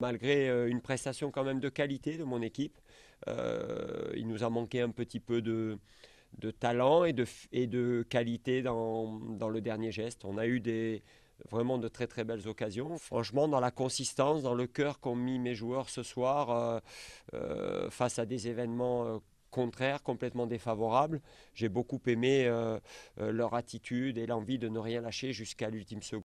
malgré euh, une prestation quand même de qualité de mon équipe. Euh, il nous a manqué un petit peu de, talent et de, qualité dans, le dernier geste. On a eu des, vraiment de très très belles occasions. Franchement, dans la consistance, dans le cœur qu'ont mis mes joueurs ce soir euh, face à des événements contraires, complètement défavorables, J'ai beaucoup aimé leur attitude et l'envie de ne rien lâcher jusqu'à l'ultime seconde.